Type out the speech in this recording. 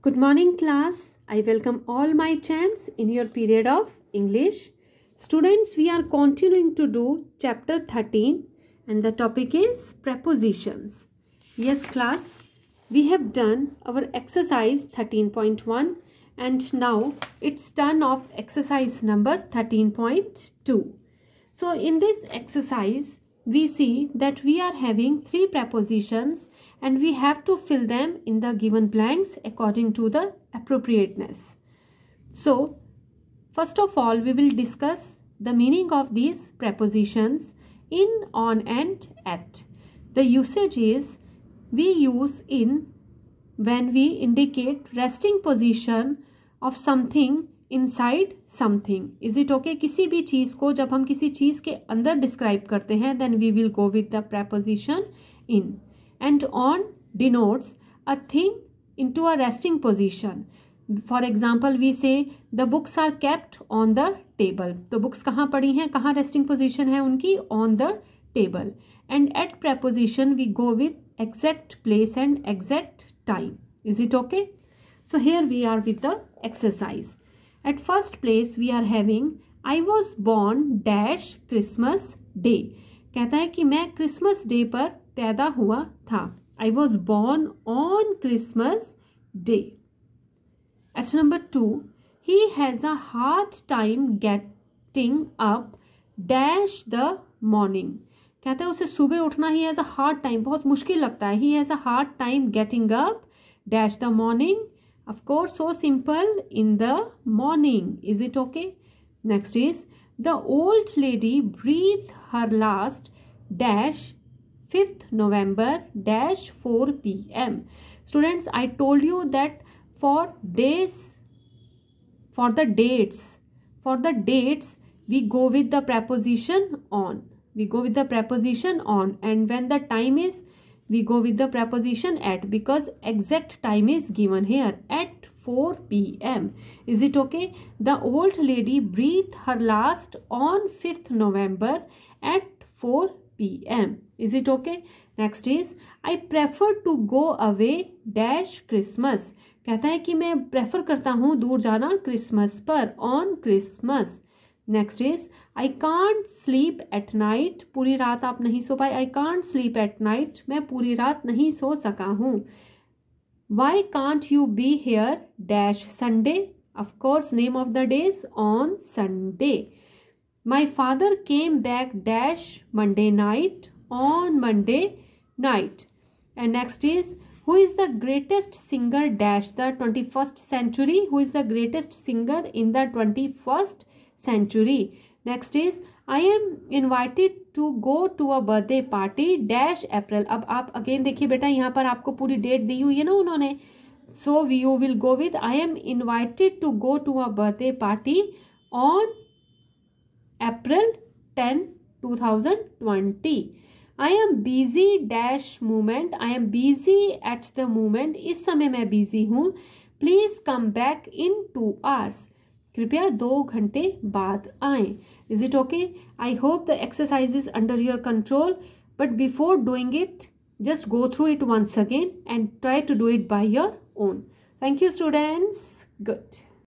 Good morning class. I welcome all my champs in your period of English. Students, we are continuing to do chapter 13 and the topic is prepositions. Yes class, we have done our exercise 13.1 and now it's turn of exercise number 13.2. So in this exercise, we see that we are having three prepositions and we have to fill them in the given blanks according to the appropriateness. So, first of all, we will discuss the meaning of these prepositions in, on and at. The usage is we use in when we indicate resting position of something inside something is it okay किसी भी चीज़ को जब हम किसी चीज़ के अंदर describe करते हैं then we will go with the preposition in and on denotes a thing into a resting position for example we say the books are kept on the table तो बुक्स कहाँ पड़ी हैं कहाँ resting position है उनकी on the table and at preposition we go with exact place and exact time is it okay so here we are with the exercise At first place we are having I was born dash Christmas day. कहता है कि मैं Christmas day पर पैदा हुआ था I was born on Christmas day at number two he has a hard time getting up dash the morning कहता है उसे सुबह उठना he has a hard time बहुत मुश्किल लगता है he has a hard time getting up dash the morning Of course, so simple in the morning. Is it okay? Next is the old lady breathed her last dash 5th November dash 4 p.m. Students, I told you that for this, for the dates, for the dates, we go with the preposition on. We go with the preposition on and when the time is we go with the preposition at because exact time is given here at 4 pm is it okay the old lady breathed her last on 5th november at 4 pm is it okay next is I prefer to go away dash Christmas कहता है कि मैं prefer करता हूँ दूर जाना Christmas पर on Christmas next is I can't sleep at night पूरी रात आप नहीं सो पाए I can't sleep at night मैं पूरी रात नहीं सो सका हूँ why can't you be here dash Sunday of course name of the days on Sunday my father came back dash Monday night on Monday night and next is who is the greatest singer dash the twenty first century who is the greatest singer in the twenty first century next is I am invited to go to a birthday party dash April अब आप again देखिए बेटा यहाँ पर आपको पूरी date दी हुई है ना उन्होंने so we you will go with I am invited to go to a birthday party on April ten two thousand twenty I am busy dash moment I am busy at the moment इस समय मैं busy हूँ please come back in two hours कृपया दो घंटे बाद आएँ is it okay I hope the exercise is under your control but before doing it just go through it once again and try to do it by your own thank you students good